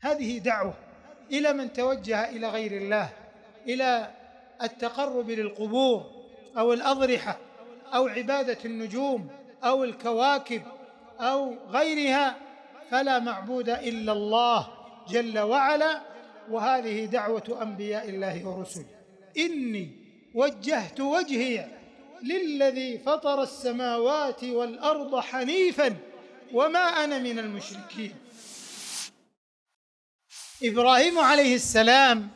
هذه دعوه الى من توجه الى غير الله الى التقرب للقبور او الاضرحه او عباده النجوم او الكواكب او غيرها فلا معبود الا الله جل وعلا وهذه دعوه انبياء الله ورسله اني وجهت وجهي للذي فطر السماوات والارض حنيفا وما انا من المشركين ابراهيم عليه السلام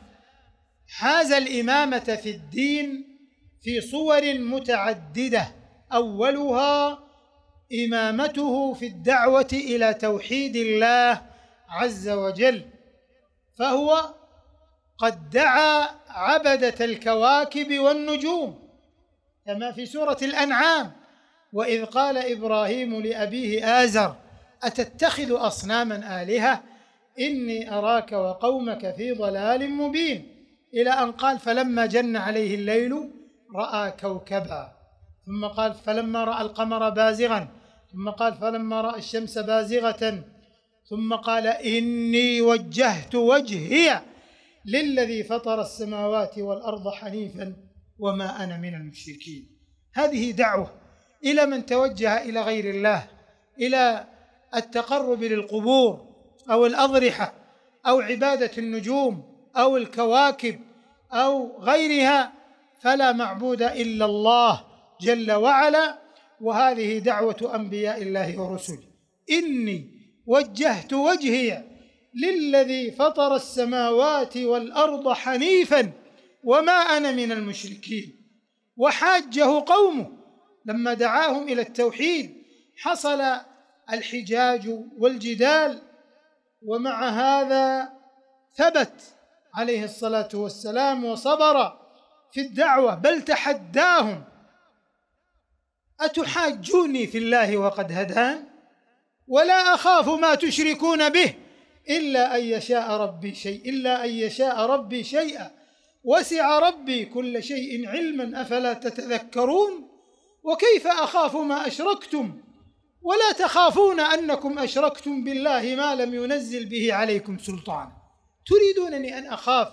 حاز الامامه في الدين في صور متعدده اولها امامته في الدعوه الى توحيد الله عز وجل فهو قد دعا عبده الكواكب والنجوم كما في سوره الانعام واذ قال ابراهيم لابيه ازر اتتخذ اصناما الهه إني أراك وقومك في ضلال مبين إلى أن قال فلما جن عليه الليل رأى كوكبا ثم قال فلما رأى القمر بازغا ثم قال فلما رأى الشمس بازغة ثم قال إني وجهت وجهي للذي فطر السماوات والأرض حنيفا وما أنا من المشركين هذه دعوة إلى من توجه إلى غير الله إلى التقرب للقبور او الاضرحه او عباده النجوم او الكواكب او غيرها فلا معبود الا الله جل وعلا وهذه دعوه انبياء الله ورسله اني وجهت وجهي للذي فطر السماوات والارض حنيفا وما انا من المشركين وحاجه قومه لما دعاهم الى التوحيد حصل الحجاج والجدال ومع هذا ثبت عليه الصلاه والسلام وصبر في الدعوه بل تحداهم اتحاجوني في الله وقد هدان ولا اخاف ما تشركون به الا ان يشاء ربي شيء الا ان يشاء ربي شيئا وسع ربي كل شيء علما افلا تتذكرون وكيف اخاف ما اشركتم ولا تخافون أنكم أشركتم بالله ما لم ينزل به عليكم سلطانا تريدونني أن أخاف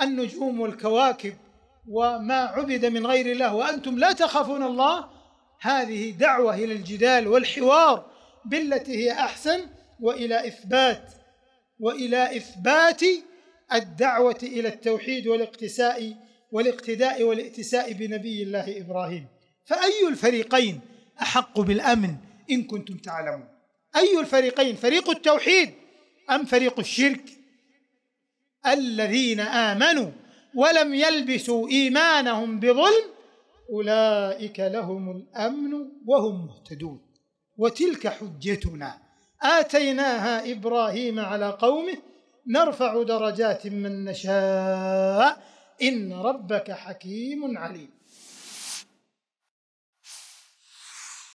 النجوم والكواكب وما عبد من غير الله وأنتم لا تخافون الله هذه دعوة إلى الجدال والحوار بالتي هي أحسن وإلى إثبات وإلى إثبات الدعوة إلى التوحيد والاقتساء والاقتداء والائتساء بنبي الله إبراهيم فأي الفريقين أحق بالأمن إن كنتم تعلمون أي الفريقين فريق التوحيد أم فريق الشرك الذين آمنوا ولم يلبسوا إيمانهم بظلم أولئك لهم الأمن وهم مهتدون وتلك حجتنا آتيناها إبراهيم على قومه نرفع درجات من نشاء إن ربك حكيم عليم